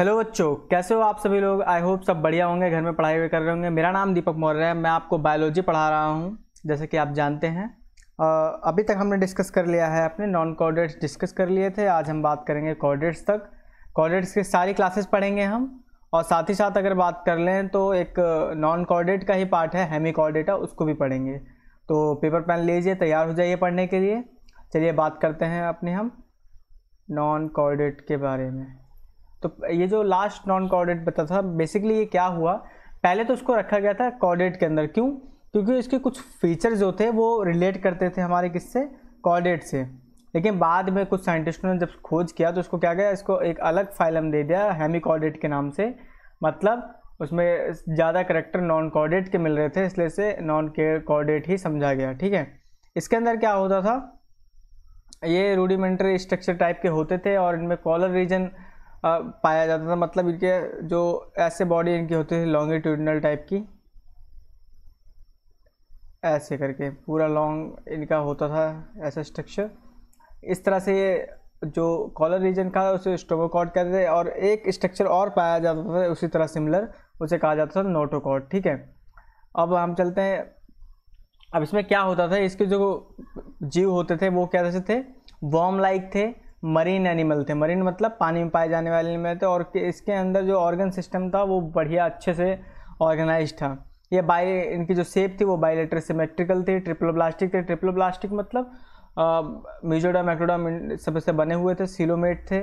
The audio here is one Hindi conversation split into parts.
हेलो बच्चों कैसे हो आप सभी लोग आई होप सब बढ़िया होंगे घर में पढ़ाई कर रहे होंगे मेरा नाम दीपक मौर्य है मैं आपको बायोलॉजी पढ़ा रहा हूँ जैसे कि आप जानते हैं अभी तक हमने डिस्कस कर लिया है अपने नॉन कॉर्डेट्स डिस्कस कर लिए थे आज हम बात करेंगे कॉर्डेट्स तक कॉर्डेट्स की सारी क्लासेस पढ़ेंगे हम और साथ ही साथ अगर बात कर लें तो एक नॉन कॉर्डेट का ही पार्ट है हेमी कॉर्डेटा उसको भी पढ़ेंगे तो पेपर पेन लीजिए तैयार हो जाइए पढ़ने के लिए चलिए बात करते हैं अपने हम नॉन कॉर्डेट के बारे में तो ये जो लास्ट नॉन कॉर्डेट बता था बेसिकली ये क्या हुआ पहले तो उसको रखा गया था कॉर्डेट के अंदर क्यों क्योंकि इसके कुछ फीचर जो थे वो रिलेट करते थे हमारे किससे कॉर्डेट से लेकिन बाद में कुछ साइंटिस्टों ने जब खोज किया तो उसको क्या गया इसको एक अलग फाइलम दे दिया हैमी कॉर्डेट के नाम से मतलब उसमें ज़्यादा करेक्टर नॉन कॉर्डेट के मिल रहे थे इसलिए से नॉन कॉर्डेट ही समझा गया ठीक है इसके अंदर क्या होता था ये रूडिमेंट्री स्ट्रक्चर टाइप के होते थे और इनमें कॉलर रीजन पाया जाता था मतलब इनके जो ऐसे बॉडी इनकी होती थी लॉन्गिट्यूडनल टाइप की ऐसे करके पूरा लॉन्ग इनका होता था ऐसा स्ट्रक्चर इस तरह से ये जो कॉलर रीजन का उसे स्टोमोकॉड कहते थे और एक स्ट्रक्चर और पाया जाता था उसी तरह सिमिलर उसे कहा जाता था नोटोकॉड ठीक है अब हम चलते हैं अब इसमें क्या होता था इसके जो जीव होते थे वो क्या थे वॉर्म लाइक थे मरीन एनिमल थे मरीन मतलब पानी में पाए जाने वाले एनिमल थे और इसके अंदर जो ऑर्गन सिस्टम था वो बढ़िया अच्छे से ऑर्गेनाइज था ये बाई इनकी जो सेप थी वो बायोलेटर सिमेट्रिकल थी ट्रिप्लोब्लास्टिक थे ट्रिप्लोब्लास्टिक मतलब म्यूजोडम एक्टोडम सबसे बने हुए थे सिलोमेट थे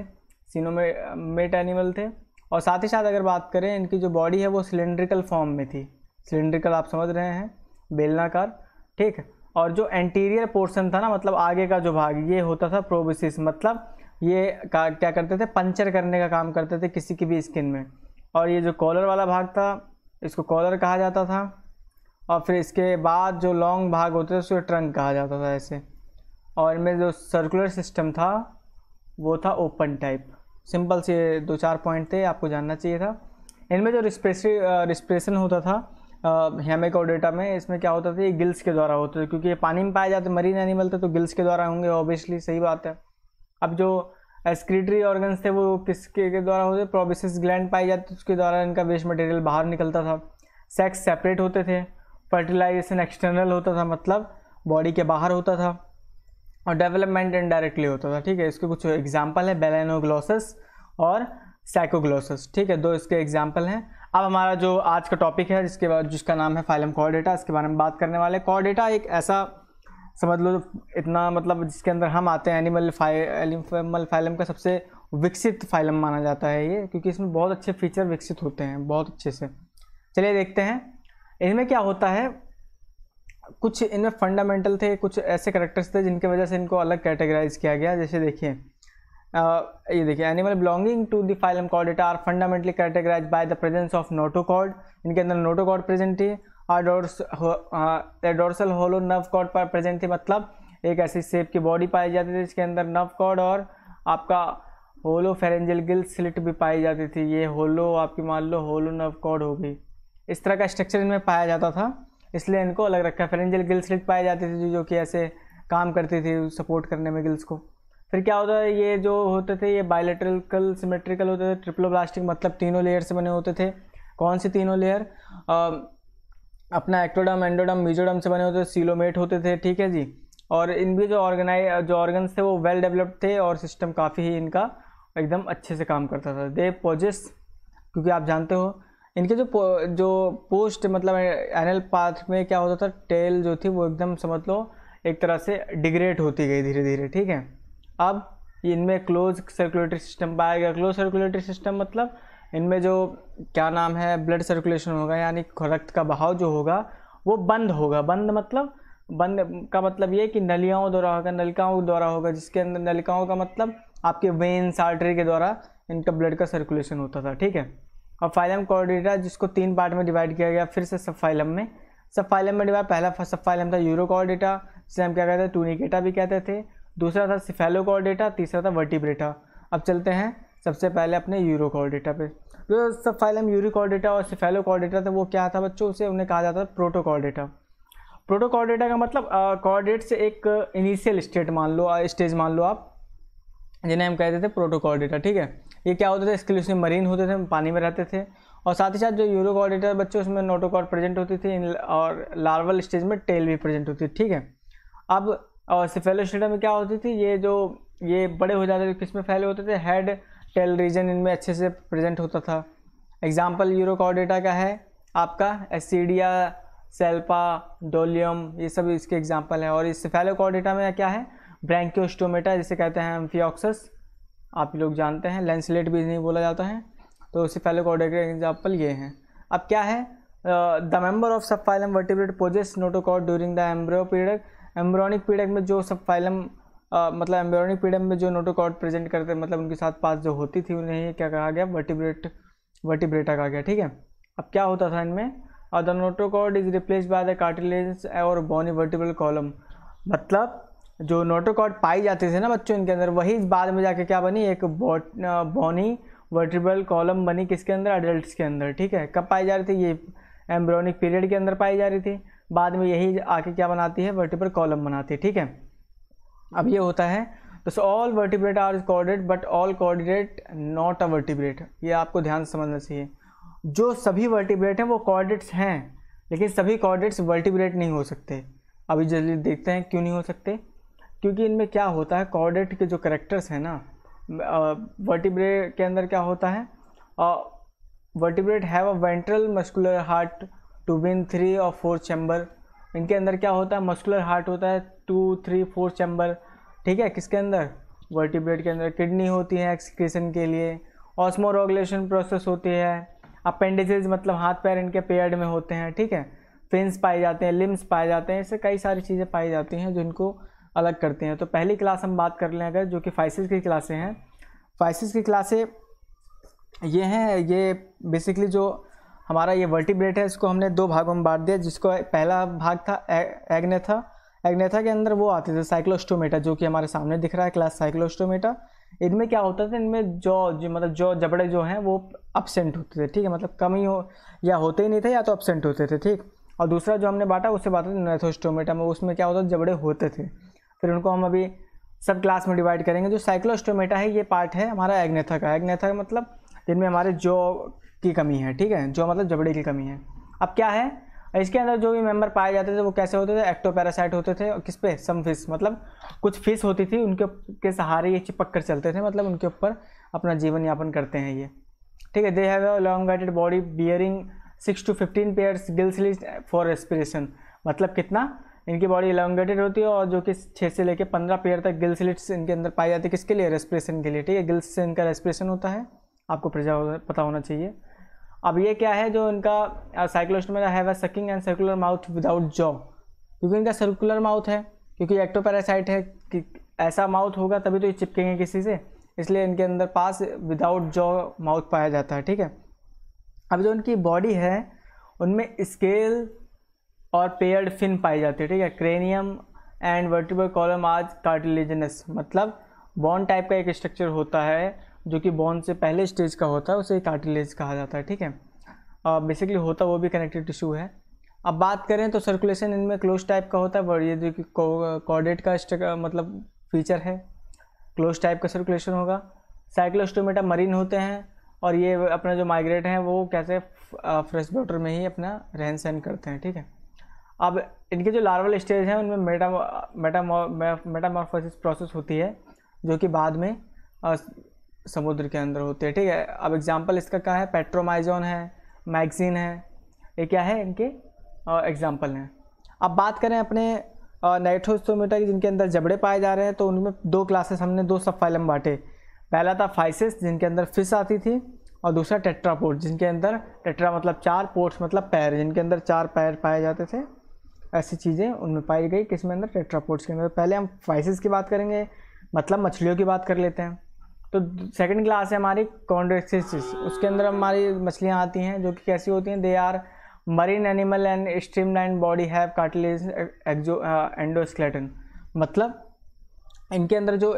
सिनोमेट एनिमल थे और साथ ही साथ अगर बात करें इनकी जो बॉडी है वो सिलेंड्रिकल फॉर्म में थी सिलेंड्रिकल आप समझ रहे हैं बेलनाकार ठीक है और जो एंटीरियर पोर्शन था ना मतलब आगे का जो भाग ये होता था प्रोबिसिस मतलब ये का क्या करते थे पंचर करने का काम करते थे किसी की भी स्किन में और ये जो कॉलर वाला भाग था इसको कॉलर कहा जाता था और फिर इसके बाद जो लॉन्ग भाग होते थे उसको ट्रंक कहा जाता था ऐसे और इनमें जो सर्कुलर सिस्टम था वो था ओपन टाइप सिंपल से दो चार पॉइंट थे आपको जानना चाहिए था इनमें जो रिस्प्रेशन होता था हेमेका डेटा में इसमें क्या होता था ये गिल्स के द्वारा होते थे क्योंकि ये पानी में पाए जाते मरीन एनिमल थे तो गिल्स के द्वारा होंगे ऑब्वियसली सही बात है अब जो एस्क्रीटरी ऑर्गन्स थे वो किसके के द्वारा होते प्रोबिसिस ग्लैंड पाए जाते उसके द्वारा इनका वेस्ट मटेरियल बाहर निकलता था सेक्स सेपरेट होते थे फर्टिलाइजेशन एक्सटर्नल होता था मतलब बॉडी के बाहर होता था और डेवलपमेंट इनडायरेक्टली होता था ठीक है इसके कुछ एग्जाम्पल है बेलेनोग्लोसस और साइकोग्लोसिस ठीक है दो इसके एग्जाम्पल हैं अब हमारा जो आज का टॉपिक है जिसके बाद जिसका नाम है फाइलम कॉर डेटा इसके बारे में बात करने वाले कॉर डेटा एक ऐसा समझ लो इतना मतलब जिसके अंदर हम आते हैं एनिमल फाइल फाइलम का सबसे विकसित फाइलम माना जाता है ये क्योंकि इसमें बहुत अच्छे फीचर विकसित होते हैं बहुत अच्छे से चलिए देखते हैं इनमें क्या होता है कुछ इनमें फंडामेंटल थे कुछ ऐसे करेक्टर्स थे जिनकी वजह से इनको अलग कैटेगराइज किया गया जैसे देखिए ये देखिए animal belonging to the phylum chordata are fundamentally categorise by the presence of notochord इनके अंदर नोटोकॉर्ड प्रेजेंट थी और एडोर्सल होलो नव कॉर्ड पर प्रेजेंट थी मतलब एक ऐसी सेप की बॉडी पाई जाती थी इसके अंदर नव कॉर्ड और आपका होलो फेरेंजल गिल स्लिट भी पाई जाती थी ये होलो आपकी मान लो होलो नव कॉर्ड हो गई इस तरह का स्ट्रक्चर इनमें पाया जाता था इसलिए इनको अलग रखा फेरेंजल गिल स्लिट पाई जाती थी जो कि ऐसे काम करती थी सपोर्ट करने में गिल्स को फिर क्या होता है ये जो होते थे ये बायोलेट्रिकल सिमेट्रिकल होते थे ट्रिपलो मतलब तीनों लेयर से बने होते थे कौन से तीनों लेयर अपना एक्टोडम एंडोडम मीजोडम से बने होते थे सीलोमेट होते थे ठीक है जी और इन भी जो ऑर्गेनाइज जो ऑर्गन्स थे वो वेल डेवलप्ड थे और सिस्टम काफ़ी ही इनका एकदम अच्छे से काम करता था दे पोजिस क्योंकि आप जानते हो इनके जो पो, जो पोस्ट मतलब एनल पाथ में क्या होता था टेल जो थी वो एकदम समझ लो एक तरह से डिग्रेड होती गई धीरे धीरे ठीक है अब इनमें क्लोज सर्कुलेटरी सिस्टम पाएगा क्लोज सर्कुलेटरी सिस्टम मतलब इनमें जो क्या नाम है ब्लड सर्कुलेशन होगा यानी रक्त का बहाव जो होगा वो बंद होगा बंद मतलब बंद का मतलब ये कि नलियाओं द्वारा होगा नलिकाओं द्वारा होगा जिसके अंदर नलिकाओं का मतलब आपके वेन्स आर्टरी के द्वारा इनका ब्लड का सर्कुलेशन होता था ठीक है और फाइलम कोऑर्डिनेटा जिसको तीन पार्ट में डिवाइड किया गया फिर से सब फाइलम में सब फाइलम में डिवाइड पहला सब फाइलम था यूरो कोऑर्डिनेटा जिसे हम क्या कहते हैं टूनिकेटा भी कहते थे दूसरा था सिफेलोकॉर्डेटा तीसरा था वर्टिब्रेटा अब चलते हैं सबसे पहले अपने डेटा पे जो सब फाइलम डेटा और सिफेलोकॉर्डेटा था वो क्या था बच्चों उसे उन्हें कहा जाता था प्रोटोकॉल डेटा का मतलब कॉर्डेट से एक इनिशियल स्टेट मान लो स्टेज मान लो आप जिन्हें हम कहते थे डेटा ठीक है ये क्या होते थे इसके लिए उसमें मरीन होते थे पानी में रहते थे और साथ ही साथ जो यूरोकॉर्डेटा बच्चों उसमें नोटोकॉर्ड प्रेजेंट होती थी और लार्वल स्टेज में टेल भी प्रेजेंट होती थी ठीक है अब और सिफेलोस्टेटा में क्या होती थी ये जो ये बड़े हो जाते थे किस में फैले होते थे हेड टेल रीजन इनमें अच्छे से प्रेजेंट होता था एग्जाम्पल यूरोकॉर्डेटा का है आपका एसीडिया सेल्पा डोलियम ये सब इसके एग्जाम्पल है और इस सिफेलोकॉडेटा में क्या है ब्रैंक्योस्टोमेटा जिसे कहते हैं एम्फियोक्सस आप लोग जानते हैं लेंसलेट भी नहीं बोला जाता है तो सिफेलोकॉडेटा के एग्जाम्पल ये हैं अब क्या है the member of subphylum vertebrate possess notochord during the embryo period embryonic पीडक में जो सब फाइलम आ, मतलब एम्ब्रॉनिक पीडम में जो नोटोकॉर्ड प्रेजेंट करते मतलब उनके साथ पास जो होती थी उन्हें क्या कहा गया वर्टिब्रेट वर्टिब्रेटा कहा गया ठीक है अब क्या होता था इनमें और the notochord is replace by the cartilage और बोनी वर्टिब्रल कॉलम मतलब जो नोटोकॉर्ड पाई जाते थे ना बच्चों इनके अंदर वही बाद में जाके क्या बनी एक बॉनी वर्टिब्रल कॉलम बनी किसके अंदर अडल्ट के अंदर ठीक है कब पाई जा रही थी ये एम्ब्रॉनिक पीरियड के अंदर पाई जा रही थी बाद में यही आके क्या बनाती है वर्टिब्रल कॉलम बनाती है ठीक है अब ये होता है तो so all vertebrate are coordinate but all coordinate not a vertebrate ये आपको ध्यान से समझना चाहिए जो सभी वर्टिब्रेट हैं वो कॉर्डिनेट्स हैं लेकिन सभी कॉर्डिनेट्स वर्टिब्रेट नहीं हो सकते अभी जल्दी देखते हैं क्यों नहीं हो सकते क्योंकि इनमें क्या होता है कॉर्डिनेट के जो करेक्टर्स हैं ना वर्टिब्रेट के अंदर क्या होता है vertebrate have a ventral muscular heart two बिन थ्री और फोर चैम्बर इनके अंदर क्या होता है मस्कुलर हार्ट होता है टू थ्री फोर चैम्बर ठीक है किसके अंदर वर्टिब्रेट के अंदर किडनी होती है एक्सक्रीशन के लिए ऑस्मोरोगुलेशन प्रोसेस होती है अपेंडिसज मतलब हाथ पैर इनके पेयर्ड में होते हैं ठीक है फिन्स पाए जाते हैं लिम्स पाए जाते हैं इससे कई सारी चीज़ें पाई जाती हैं जो इनको अलग करते हैं तो पहली क्लास हम बात कर लें अगर जो कि फाइसिस की क्लासें हैं फाइसिस की क्लासें ये हैं ये बेसिकली जो हमारा ये वर्टिब्रेट है इसको हमने दो भागों में बांट दिया जिसको पहला भाग था एग्नेथा एग्नेथा के अंदर वो आते थे साइक्लोस्टोमेटा जो कि हमारे सामने दिख रहा है क्लास साइक्लोस्टोमेटा इनमें क्या होता था इनमें जो जो मतलब जो जबड़े जो हैं वो अपसेंट होते थे ठीक है मतलब कमी हो या होते ही नहीं थे या तो अपसेंट होते थे ठीक और दूसरा जो हमने बांटा उससे बात होती नेथोस्टोमेटा में उसमें क्या होता था जबड़े होते थे फिर उनको हम अभी सब क्लास में डिवाइड करेंगे जो साइक्लोस्टोमेटा है ये पार्ट है हमारा एग्नेथा का एग्नेथा मतलब जिनमें हमारे जो की कमी है ठीक है जो मतलब जबड़े की कमी है अब क्या है इसके अंदर जो भी मेंबर पाए जाते थे वो कैसे होते थे एक्टोपैरासाइट होते थे और किस पे सम फिश मतलब कुछ फिश होती थी उनके के सहारे ये चिपक कर चलते थे मतलब उनके ऊपर अपना जीवन यापन करते हैं ये ठीक है they have elongated body bearing six to fifteen pairs gill slits for respiration मतलब कितना इनकी बॉडी एलोंगेटेड होती है और जो कि छः से लेकर पंद्रह पेयर तक गिल्स लिट्स इनके अंदर पाई जाती है किसके लिए रेस्पिरेशन के लिए ठीक है गिल्स से इनका रेस्पिरेशन होता है आपको प्रजा पता होना चाहिए अब ये क्या है जो इनका में है sucking and circular mouth without jaw क्योंकि इनका सर्कुलर माउथ है क्योंकि एक्टोपैरासाइट है कि ऐसा माउथ होगा तभी तो ये चिपकेंगे किसी से इसलिए इनके अंदर पास विदाउट जॉ माउथ पाया जाता है ठीक है अब जो इनकी बॉडी है उनमें स्केल और पेयर्ड फिन पाए जाते हैं ठीक है cranium and vertebral column are cartilaginous मतलब बॉन टाइप का एक स्ट्रक्चर होता है जो कि बोन से पहले स्टेज का होता है उसे कार्टिलेज कहा जाता है ठीक है बेसिकली होता वो भी कनेक्टिव टिश्यू है अब बात करें तो सर्कुलेशन इनमें क्लोज टाइप का होता है और ये जो कि कॉर्डेट का मतलब फीचर है क्लोज टाइप का सर्कुलेशन होगा साइक्लोस्टोमेटा मरीन होते हैं और ये अपना जो माइग्रेट हैं वो कैसे फ्रेश वाटर में ही अपना रहन सहन करते हैं ठीक है अब इनके जो लार्वल स्टेज हैं उनमें मेटा मेटामोफोसिस प्रोसेस होती है जो कि बाद में समुद्र के अंदर होते हैं ठीक है अब एग्जाम्पल इसका क्या है पेट्रोमाइजोन है मैगजीन है ये क्या है इनके एग्जाम्पल हैं अब बात करें अपने नाइट्रोस्टोमीटा की जिनके अंदर जबड़े पाए जा रहे हैं तो उनमें दो क्लासेस हमने दो सब फाइलम बांटे पहला था फाइसिस जिनके अंदर फिश आती थी और दूसरा टेट्रापोर्ट जिनके अंदर टेट्रा मतलब चार पोर्ट्स मतलब पैर जिनके अंदर चार पैर पाए जाते थे ऐसी चीज़ें उनमें पाई गई किसमें अंदर टेट्रापोर्ट्स के अंदर पहले हम फाइसिस की बात करेंगे मतलब मछलियों की बात कर लेते हैं तो सेकंड क्लास है हमारी कॉन्ड्रेक्सिस उसके अंदर हमारी मछलियाँ आती हैं जो कि कैसी होती हैं they are marine animal and streamline body have cartilage exo endoskeleton मतलब इनके अंदर जो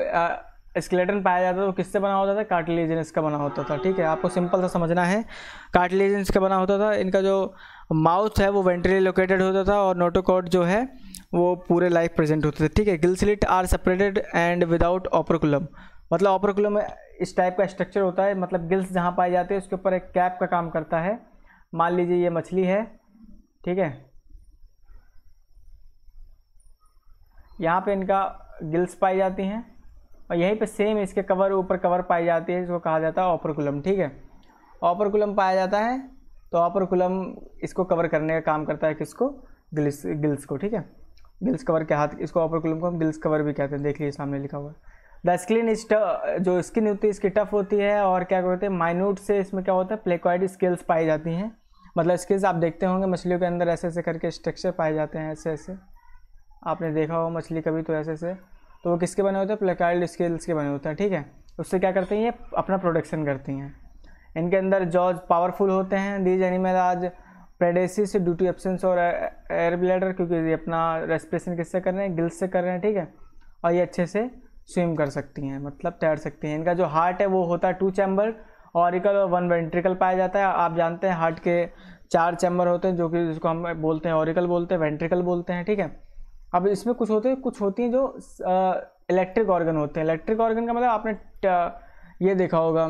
स्केलेटन uh, पाया जाता था वो किससे बना होता था कार्टिलेजेंस का बना होता था ठीक है आपको सिंपल सा समझना है कार्टिलेजेंस का बना होता था इनका जो माउथ है वो वेंट्रली लोकेटेड होता था और नोटोकॉट जो है वो पूरे लाइफ प्रेजेंट होते थे ठीक है gill slits are separated and without operculum मतलब ऑपरकुलम इस टाइप का स्ट्रक्चर होता है मतलब गिल्स जहाँ पाए जाते हैं उसके ऊपर एक कैप का काम करता है मान लीजिए ये मछली है ठीक है यहाँ पे इनका गिल्स पाई जाती हैं और यहीं पे सेम इसके कवर ऊपर कवर पाई जाती है इसको कहा जाता है ऑपरकुलम ठीक है ऑपरकुलम पाया जाता है तो ऑपरकुलम इसको कवर करने का काम करता है किसको गिल्स गिल्स को ठीक है गिल्स कवर के हाथ इसको ऑपरकुलम को हम गिल्स कवर भी कहते हैं देख लीजिए सामने लिखा हुआ है द स्किन इज जो स्किन होती है इसकी टफ होती है और क्या कहते हैं माइन्यूट से इसमें क्या होता है प्लेक्वाइड स्केल्स पाई जाती हैं मतलब स्किल्स आप देखते होंगे मछलियों के अंदर ऐसे ऐसे करके स्ट्रक्चर पाए जाते हैं ऐसे ऐसे आपने देखा हो मछली कभी तो ऐसे ऐसे तो वो किसके बने होते हैं प्लेक्वाइड स्केल्स के बने होते हैं ठीक है उससे क्या करते हैं ये अपना प्रोडक्शन करती हैं इनके अंदर जॉज पावरफुल होते हैं these animal are predaceous due to absence और एयर ब्लैडर क्योंकि ये अपना रेस्पिरेशन किससे कर रहे हैं गिल्स से कर रहे हैं ठीक है और ये अच्छे से स्विम कर सकती हैं मतलब तैर सकती हैं इनका जो हार्ट है वो होता है टू चैम्बर ऑरिकल और वन वेंट्रिकल पाया जाता है आप जानते हैं हार्ट के चार चैम्बर होते हैं जो कि जिसको हम बोलते हैं ऑरिकल बोलते हैं वेंट्रिकल बोलते हैं ठीक है अब इसमें कुछ होते हैं कुछ होती हैं जो इलेक्ट्रिक ऑर्गन होते हैं इलेक्ट्रिक ऑर्गन का मतलब आपने ये देखा होगा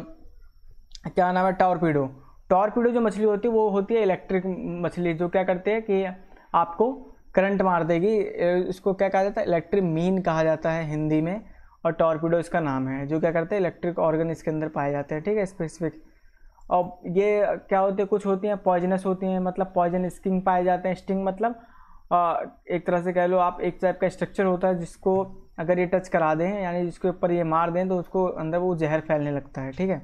क्या नाम है टॉर्पीडो टॉर्पीडो जो मछली होती है वो होती है इलेक्ट्रिक मछली जो क्या करती है कि आपको करंट मार देगी इसको क्या कहा जाता है इलेक्ट्रिक मीन कहा जाता है हिंदी में और टॉर्पीडो इसका नाम है जो क्या करते हैं इलेक्ट्रिक ऑर्गन इसके अंदर पाए जाते हैं ठीक है स्पेसिफिक और ये क्या होते हैं कुछ होती हैं पॉइजनस होती हैं मतलब पॉइजन स्टिंग पाए जाते हैं स्टिंग मतलब आ, एक तरह से कह लो आप एक टाइप का स्ट्रक्चर होता है जिसको अगर ये टच करा दें यानी जिसके ऊपर ये मार दें तो उसको अंदर वो जहर फैलने लगता है ठीक है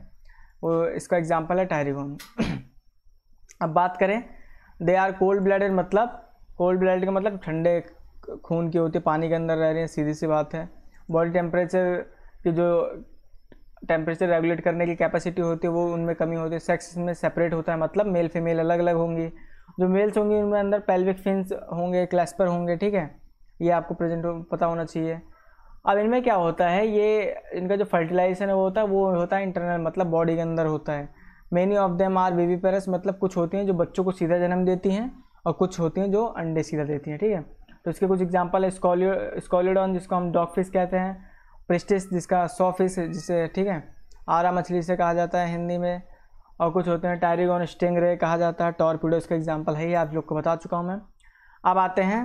वो इसका एग्जाम्पल है टायरिगोन अब बात करें दे आर कोल्ड ब्लडेड मतलब कोल्ड ब्लडेड का मतलब ठंडे खून की होती है पानी के अंदर रह रहे हैं सीधी सी बात है बॉडी टेम्परेचर की जो टेम्परेचर रेगुलेट करने की कैपेसिटी होती है वो उनमें कमी होती है सेक्स में सेपरेट होता है मतलब मेल फीमेल अलग अलग होंगी जो मेल्स होंगे उनमें अंदर पेल्विक फिन्स होंगे क्लैस्पर होंगे ठीक है ये आपको प्रेजेंट पता होना चाहिए अब इनमें क्या होता है ये इनका जो फर्टिलाइजेशन है वो होता है वो होता है इंटरनल मतलब बॉडी के अंदर होता है many of them are viviparous मतलब कुछ होती हैं जो बच्चों को सीधा जन्म देती हैं और कुछ होती हैं जो अंडे सीधा देती हैं ठीक है तो इसके कुछ एग्जाम्पल है स्कॉलियो स्कॉलियोडॉन जिसको हम डॉग फिश कहते हैं प्रिस्टिस जिसका सौ फिश जिसे ठीक है आरा मछली से कहा जाता है हिंदी में और कुछ होते हैं टायरिगोन स्टिंग रे कहा जाता है टॉरपीडो इसका एग्जाम्पल है ही आप लोग को बता चुका हूँ मैं अब आते हैं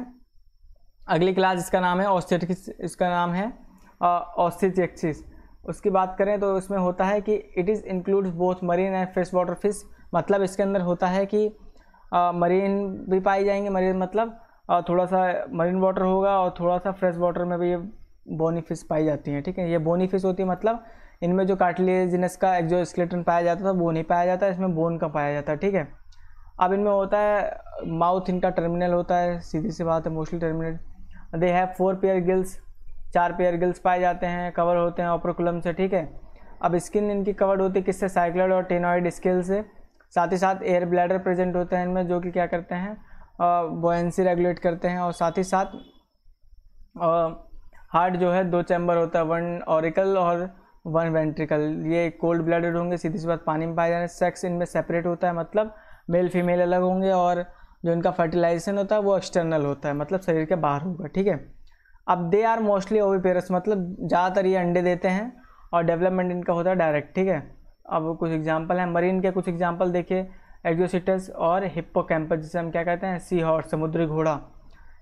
अगली क्लास जिसका नाम है ऑस्टेटिक्स इसका नाम है ऑस्टिचेक्सिस उसकी बात करें तो इसमें होता है कि it is include both marine and fresh water fish मतलब इसके अंदर होता है कि मरीन भी पाई जाएंगे मरीन मतलब और थोड़ा सा मरीन वाटर होगा और थोड़ा सा फ्रेश वाटर में भी ये बोनी फिश पाई जाती हैं ठीक है ये बोनी फिश होती है मतलब इनमें जो जिनस का एक जो स्केलेटन पाया जाता था वो नहीं पाया जाता इसमें बोन का पाया जाता है ठीक है अब इनमें होता है माउथ इनका टर्मिनल होता है सीधी सी बात है mostly terminal they have four pair gills चार पेयर गिल्स पाए जाते हैं कवर होते हैं ऑपरकुलम से ठीक है अब स्किन इनकी कवर्ड होती है किससे साइक्लॉइड और टेनॉइड स्केल से साथ ही साथ एयर ब्लैडर प्रेजेंट होते हैं इनमें जो कि क्या करते हैं बोयंसी रेगुलेट करते हैं और साथ ही साथ हार्ट जो है दो चैम्बर होता है वन ऑरिकल और वन वेंट्रिकल ये कोल्ड ब्लडेड होंगे सीधी सी बात पानी में पाए जाने सेक्स इनमें सेपरेट होता है मतलब मेल फीमेल अलग होंगे और जो इनका फर्टिलाइजेशन होता है वो एक्सटर्नल होता है मतलब शरीर के बाहर होगा ठीक है अब दे आर मोस्टली ओवीपेरस मतलब ज़्यादातर ये अंडे देते हैं और डेवलपमेंट इनका होता है डायरेक्ट ठीक है अब कुछ एग्जाम्पल हैं मरीन के कुछ एग्जाम्पल देखिए एग्जोसिटस और हिप्पोकैम्पस जिसे हम क्या कहते हैं सी हॉर्स समुद्री घोड़ा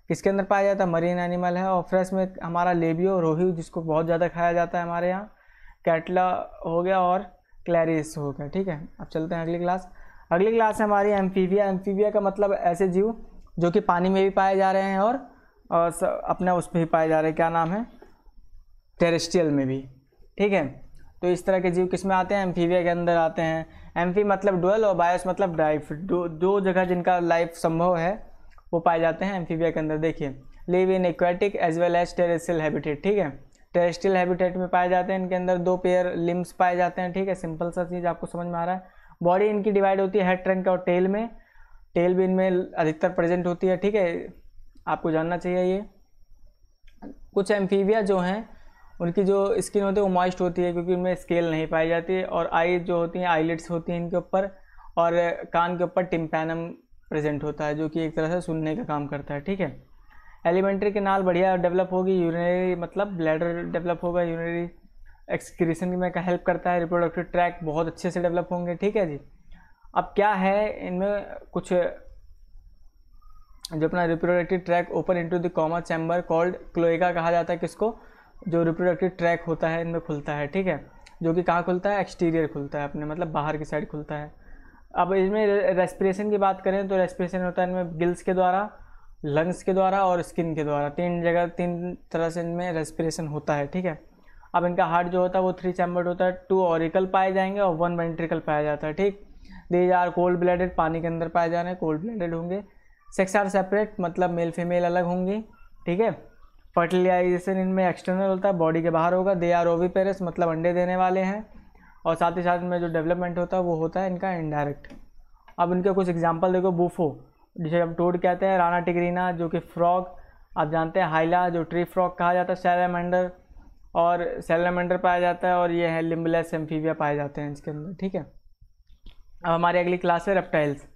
किसके अंदर पाया जाता है मरीन एनिमल है और फ्रेश में हमारा लेबियो रोहू जिसको बहुत ज़्यादा खाया जाता है हमारे यहाँ कैटला हो गया और क्लैरिस हो गया ठीक है अब चलते हैं अगली क्लास अगली क्लास है हमारी एम्फीविया एम्फीविया का मतलब ऐसे जीव जो कि पानी में भी पाए जा रहे हैं और, अपना उस पर भी पाए जा रहे हैं क्या नाम है टेरेस्ट्रियल में भी ठीक है तो इस तरह के जीव किस में आते हैं एम्फीविया के अंदर आते हैं एम्फी मतलब डुअल और बायोस मतलब ड्राइव दो दो जगह जिनका लाइफ संभव है वो पाए जाते हैं एम्फीबिया के अंदर देखिए live in aquatic as well as terrestrial habitat ठीक है टेरेस्टियल हैबिटेट में पाए जाते हैं इनके अंदर दो पेयर लिम्स पाए जाते हैं ठीक है सिंपल सा चीज़ आपको समझ में आ रहा है बॉडी इनकी डिवाइड होती है हेड ट्रंक और टेल में टेल भी इनमें अधिकतर प्रेजेंट होती है ठीक है आपको जानना चाहिए ये कुछ एम्फीविया जो हैं उनकी जो स्किन होती है वो मॉइस्ट होती है क्योंकि उनमें स्केल नहीं पाई जाती है और आई जो होती हैं आईलेट्स होती हैं इनके ऊपर और कान के ऊपर टिम्पैनम प्रेजेंट होता है जो कि एक तरह से सुनने का काम करता है ठीक है एलिमेंट्री के नाल बढ़िया डेवलप होगी यूरिनरी मतलब ब्लैडर डेवलप होगा यूरिनरी एक्सक्रीशन में का हेल्प करता है रिप्रोडक्टिव ट्रैक बहुत अच्छे से डेवलप होंगे ठीक है जी अब क्या है इनमें कुछ जो अपना reproductive tract open into the common chamber called cloaca कहा जाता है किसको जो रिप्रोडक्टिव ट्रैक होता है इनमें खुलता है ठीक है जो कि कहाँ खुलता है एक्सटीरियर खुलता है अपने मतलब बाहर की साइड खुलता है अब इसमें रेस्पिरेशन की बात करें तो रेस्पिरेशन होता है इनमें गिल्स के द्वारा लंग्स के द्वारा और स्किन के द्वारा तीन जगह तीन तरह से इनमें रेस्पिरेशन होता है ठीक है अब इनका हार्ट जो होता है वो थ्री चैम्बर्ड होता है टू ऑरिकल पाए जाएंगे और वन वेंट्रिकल पाया जाता है ठीक दीज आर कोल्ड ब्लडेड पानी के अंदर पाए जा रहे हैं कोल्ड ब्लडेड होंगे सेक्स आर सेपरेट मतलब मेल फीमेल अलग होंगी ठीक है फर्टिलाइजेशन इनमें एक्सटर्नल होता है बॉडी के बाहर होगा दे आर ओवी पेरेस मतलब अंडे देने वाले हैं और साथ ही साथ में जो डेवलपमेंट होता है वो होता है इनका इनडायरेक्ट अब इनके कुछ एग्जाम्पल देखो बूफो जिसे हम टोड कहते हैं राना टिकरीना जो कि फ्रॉग आप जानते हैं हाइला जो ट्री फ्रॉग कहा जाता है सैलामेंडर और सैलामेंडर पाया जाता है और ये है लिम्बलेस एम्फीविया पाए जाते हैं इसके अंदर ठीक है अब हमारी अगली क्लास है रेप्टाइल्स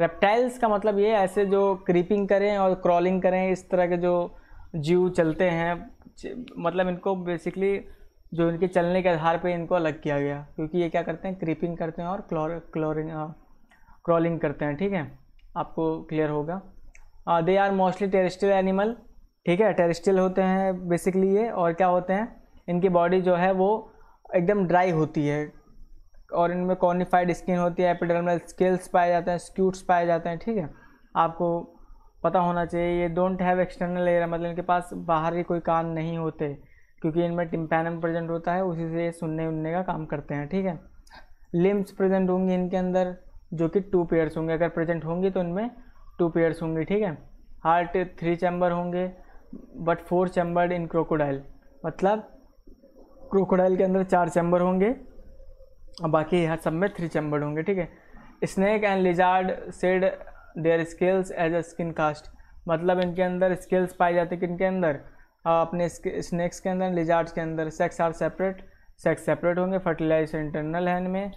रेप्टाइल्स का मतलब ये ऐसे जो क्रीपिंग करें और क्रॉलिंग करें इस तरह के जो जीव चलते हैं मतलब इनको बेसिकली जो इनके चलने के आधार पे इनको अलग किया गया क्योंकि ये क्या करते हैं क्रीपिंग करते हैं और क्लोर क्लोरिंग क्रॉलिंग करते हैं ठीक है आपको क्लियर होगा they are mostly terrestrial animal ठीक है टेरिस्टल होते हैं बेसिकली ये और क्या होते हैं इनकी बॉडी जो है वो एकदम ड्राई होती है और इनमें कॉर्निफाइड स्किन होती है एपिडर्मल स्केल्स पाए जाते हैं स्क्यूट्स पाए जाते हैं ठीक है आपको पता होना चाहिए ये डोंट हैव एक्सटर्नल एयर मतलब इनके पास बाहर के कोई कान नहीं होते क्योंकि इनमें टिम्पैनम प्रेजेंट होता है उसी से ये सुनने उनने का काम करते हैं ठीक है लिम्स प्रेजेंट होंगे इनके अंदर जो कि टू पेयर्स होंगे अगर प्रेजेंट होंगे तो इनमें टू पेयर्स होंगे ठीक है हार्ट थ्री चैम्बर होंगे but four chambered in crocodile मतलब क्रोकोडाइल के अंदर चार चैम्बर होंगे और बाकी हर सब में थ्री चैम्बर होंगे ठीक है snake and lizard shed their scales as a skin cast मतलब इनके अंदर स्किल्स पाए जाते हैं किनके अंदर अपने स्नैक्स के अंदर लिजार्ड्स के अंदर sex are separate sex separate होंगे फर्टिलाइजर इंटरनल है इनमें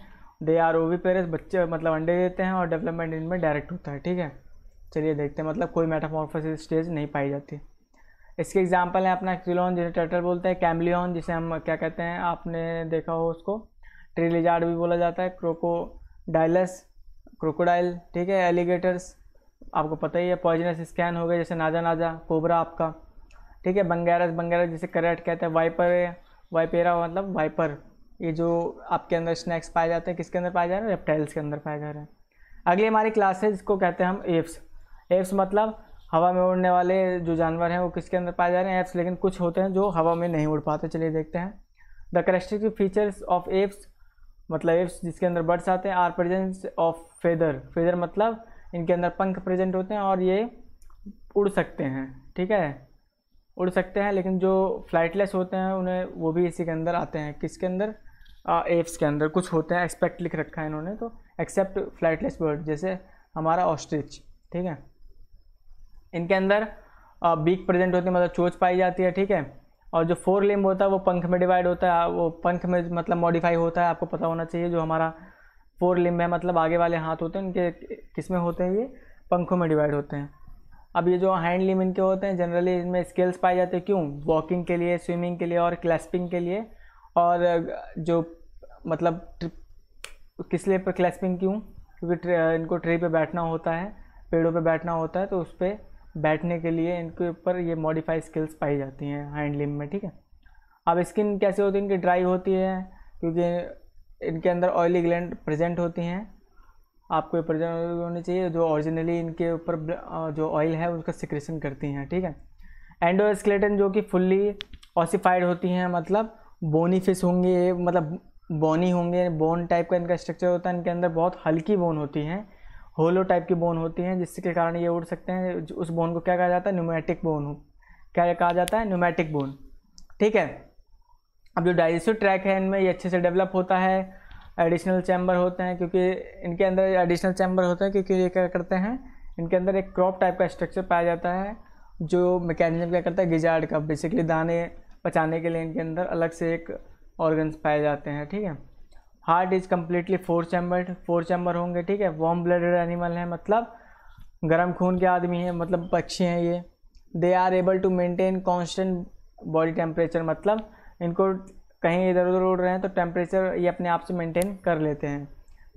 दे आर ओवी पेरेस बच्चे मतलब अंडे देते हैं और डेवलपमेंट इनमें डायरेक्ट होता है ठीक है चलिए देखते हैं मतलब कोई मेटामॉर्फोसिस स्टेज नहीं पाई जाती इसके एग्जाम्पल है अपना क्रिलोन जिसे टर्टल बोलते हैं कैमलियन जिसे हम क्या कहते हैं आपने देखा हो उसको लिजार्ड भी बोला जाता है क्रोकोडाइलस क्रोकोडाइल ठीक है एलिगेटर्स आपको पता ही है पॉइजनस स्कैन हो गए जैसे नाजा नाजा कोबरा आपका ठीक है बंगैरस बंगैरस जिसे करट कहते हैं वाइपर वाइपेरा मतलब वाइपर ये जो आपके अंदर स्नैक्स पाए जाते हैं किसके अंदर पाए जा रहे हैं रेप्टाइल्स के अंदर पाए जा रहे हैं अगली हमारी क्लास है जिसको कहते हैं हम एप्स एप्स मतलब हवा में उड़ने वाले जो जानवर हैं वो किसके अंदर पाए जा रहे हैं एप्स लेकिन कुछ होते हैं जो हवा में नहीं उड़ पाते चलिए देखते हैं the characteristic features of aves मतलब एफ्स जिसके अंदर बर्ड्स आते हैं are presence of feather feather मतलब इनके अंदर पंख प्रेजेंट होते हैं और ये उड़ सकते हैं ठीक है उड़ सकते हैं लेकिन जो फ्लाइटलेस होते हैं उन्हें वो भी इसी के अंदर आते हैं किसके अंदर एप्स के अंदर कुछ होते हैं एक्सपेक्ट लिख रखा है इन्होंने तो एक्सेप्ट फ्लाइटलेस बर्ड जैसे हमारा ऑस्ट्रिच ठीक है इनके अंदर बीक प्रेजेंट होती है मतलब चोच पाई जाती है ठीक है और जो फोर लिम्ब होता है वो पंख में डिवाइड होता है वो पंख में मतलब मॉडिफाई होता है आपको पता होना चाहिए जो हमारा फोर लिम्ब है मतलब आगे वाले हाथ होते हैं इनके किस में होते हैं ये पंखों में डिवाइड होते हैं अब ये जो हैंड लिम्ब इनके होते हैं जनरली इनमें स्केल्स पाए जाते हैं क्यों वॉकिंग के लिए स्विमिंग के लिए और क्लैस्पिंग के लिए और जो मतलब किस लिए पर क्लैस्पिंग क्यों क्योंकि इनको ट्री पे बैठना होता है पेड़ों पे बैठना होता है तो उस पर बैठने के लिए इनके ऊपर ये मॉडिफाई स्किल्स पाई जाती हैं हैंड लिम में ठीक है अब स्किन कैसे होती है इनकी ड्राई होती है क्योंकि इनके अंदर ऑयली ग्लैंड प्रेजेंट होती हैं आपको प्रेजेंट होनी चाहिए जो ओरिजिनली इनके ऊपर जो ऑयल है उसका सिक्रेशन करती हैं ठीक है एंडोस्केलेटन जो कि फुल्ली ऑसीफाइड होती हैं मतलब बोनी फिश होंगे मतलब बोनी होंगे बोन टाइप का इनका स्ट्रक्चर होता है इनके अंदर बहुत हल्की बोन होती हैं होलो टाइप की बोन होती हैं जिसके कारण ये उड़ सकते हैं उस बोन को क्या कहा जाता है न्यूमेटिक बोन क्या कहा जाता है न्यूमेटिक बोन ठीक है अब जो डाइजेस्टिव ट्रैक है इनमें ये अच्छे से डेवलप होता है एडिशनल चैम्बर होते हैं क्योंकि इनके अंदर एडिशनल चैम्बर होते हैं क्योंकि ये क्या करते हैं इनके अंदर एक क्रॉप टाइप का स्ट्रक्चर पाया जाता है जो मैकेनिज्म क्या करता है गिजार्ड का बेसिकली दाने पचाने के लिए इनके अंदर अलग से एक ऑर्गन्स पाए जाते हैं ठीक है heart is completely four chamber four chamber होंगे ठीक है वॉम ब्लडेड एनिमल है मतलब गर्म खून के आदमी हैं मतलब पक्षी हैं ये they are able to maintain constant body temperature मतलब इनको कहीं इधर उधर उड़ रहे हैं तो टेम्परेचर ये अपने आप से मेनटेन कर लेते हैं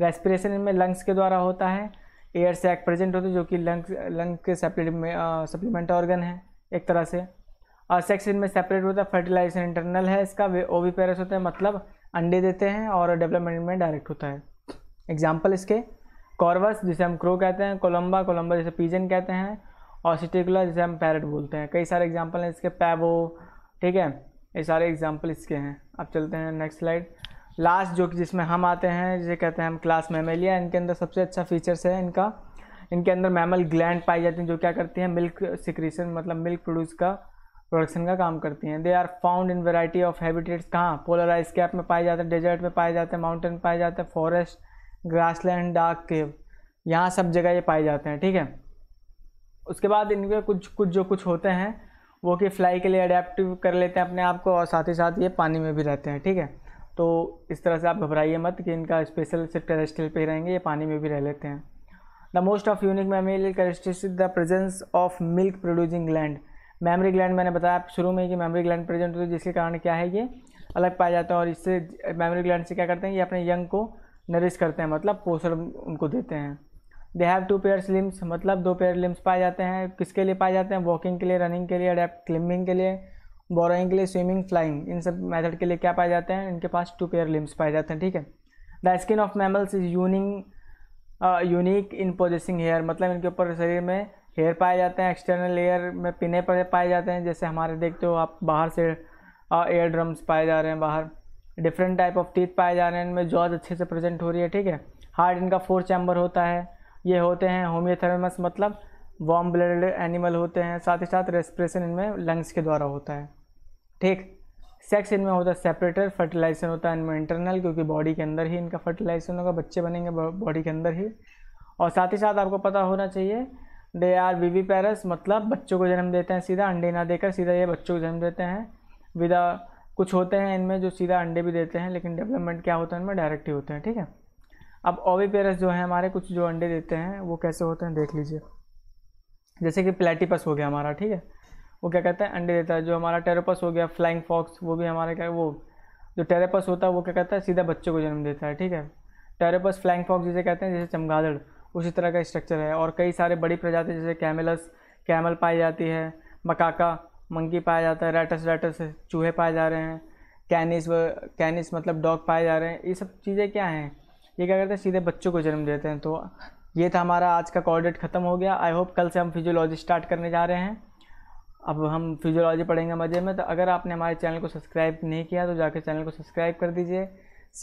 रेस्पिरेशन इनमें लंग्स के द्वारा होता है एयर सैक प्रेजेंट होते जो कि लंग्स लंग के सप्लीमेंट सप्लीमेंट ऑर्गन है एक तरह से और सेक्स इनमें सेपरेट होता है फर्टिलाइजेशन इंटरनल है इसका वे ओ भी पेरस होते हैं मतलब अंडे देते हैं और डेवलपमेंट में डायरेक्ट होता है एग्जाम्पल इसके कॉर्वस जिसे हम क्रो कहते हैं कोलम्बा कोलम्बा जिसे पीजन कहते हैं और सिटिकुला जिसे हम पैरट बोलते हैं कई सारे एग्जाम्पल हैं इसके पैवो ठीक है ये सारे एग्जाम्पल इसके हैं अब चलते हैं नेक्स्ट स्लाइड लास्ट जो कि जिसमें हम आते हैं जिसे कहते हैं हम क्लास मेमेलिया इनके अंदर सबसे अच्छा फीचर्स है इनका इनके अंदर मैमल ग्लैंड पाई जाती हैं जो क्या करती हैं मिल्क सिक्रीशन मतलब मिल्क प्रोड्यूस का प्रोडक्शन का काम करती हैं they are found in variety of habitats कहाँ आइस कैप में पाए जाते हैं डेजर्ट में पाए जाते हैं माउंटेन पाए जाते हैं forest grassland dark cave यहाँ सब जगह ये पाए जाते हैं ठीक है उसके बाद इनके कुछ कुछ जो कुछ होते हैं वो कि फ्लाई के लिए अडेप्टिव कर लेते हैं अपने आप को और साथ ही साथ ये पानी में भी रहते हैं ठीक है तो इस तरह से आप घबराइए मत कि इनका स्पेशल सिर्फ टेरेस्ट्रियल पे ही रहेंगे ये पानी में भी रह लेते हैं the most of unique mammal characteristics the presence of milk producing gland mammary gland मैंने बताया शुरू में कि मेमोरी ग्लैंड प्रेजेंट होती है जिसके कारण क्या है ये अलग पाए जाते हैं और इससे मेमोरी ग्लैंड से क्या करते हैं ये अपने यंग को नरिश करते हैं मतलब पोषण उनको देते हैं they have two pairs limbs मतलब दो पेयर लिम्स पाए जाते हैं किसके लिए पाए जाते हैं वॉकिंग के लिए रनिंग के लिए अडेप्ट क्लिम्बिंग के लिए बोरोइंग के लिए स्विमिंग फ्लाइंग इन सब मेथड के लिए क्या पाए जाते हैं इनके पास टू पेयर लिम्स पाए जाते हैं ठीक है the skin of mammals is यूनिंग यूनिक इन पोजिसिंग हेयर मतलब इनके ऊपर शरीर में हेयर पाए जाते हैं एक्सटर्नल लेयर में पिने पर पाए जाते हैं जैसे हमारे देखते हो आप बाहर से एयर ड्रम्स पाए जा रहे हैं बाहर डिफरेंट टाइप ऑफ टीथ पाए जा रहे हैं इनमें जॉज अच्छे से प्रेजेंट हो रही है ठीक है हार्ट इनका फोर चैम्बर होता है ये होते हैं होम्योथर्मस मतलब वार्म ब्लडेड एनिमल होते हैं साथ ही साथ रेस्परेशन इनमें लंग्स के द्वारा होता है ठीक सेक्स इनमें होता है सेपरेटर फर्टिलाइजेशन होता है इनमें इंटरनल क्योंकि बॉडी के अंदर ही इनका फर्टिलाइजेशन होगा बच्चे बनेंगे बॉडी के अंदर ही और साथ ही साथ आपको पता होना चाहिए दे आर वीवी पैरस मतलब बच्चों को जन्म देते हैं सीधा अंडे ना देकर सीधा ये बच्चों को जन्म देते हैं विदा कुछ होते हैं इनमें जो सीधा अंडे भी देते हैं लेकिन डेवलपमेंट क्या होता है इनमें डायरेक्ट ही होते हैं ठीक है अब पेरस जो है हमारे कुछ जो अंडे देते हैं वो कैसे होते हैं देख लीजिए जैसे कि प्लेटिपस हो गया हमारा ठीक है वो क्या कहता है अंडे देता है जो हमारा टेरोपस हो गया फ्लाइंग फॉक्स वो भी हमारे क्या वो जो टेरेपस होता है वो क्या कहता है सीधा बच्चों को जन्म देता है ठीक है टेरोपस फ्लाइंग फॉक्स जिसे कहते हैं जैसे चमगादड़ उसी तरह का स्ट्रक्चर है और कई सारे बड़ी प्रजाति जैसे कैमेलस कैमल पाई जाती है मकाका मंकी पाया जाता है रैटस रैटस चूहे पाए जा रहे हैं कैनिस व कैनिस मतलब डॉग पाए जा रहे हैं ये सब चीज़ें क्या हैं ये क्या करते हैं सीधे बच्चों को जन्म देते हैं तो ये था हमारा आज का कॉर्डेट ख़त्म हो गया आई होप कल से हम फिजियोलॉजी स्टार्ट करने जा रहे हैं अब हम फिजियोलॉजी पढ़ेंगे मज़े में तो अगर आपने हमारे चैनल को सब्सक्राइब नहीं किया तो जाकर चैनल को सब्सक्राइब कर दीजिए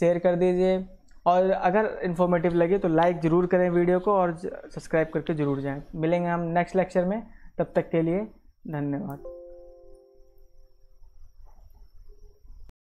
शेयर कर दीजिए और अगर इन्फॉर्मेटिव लगे तो लाइक ज़रूर करें वीडियो को और सब्सक्राइब करके ज़रूर जाएं मिलेंगे हम नेक्स्ट लेक्चर में तब तक के लिए धन्यवाद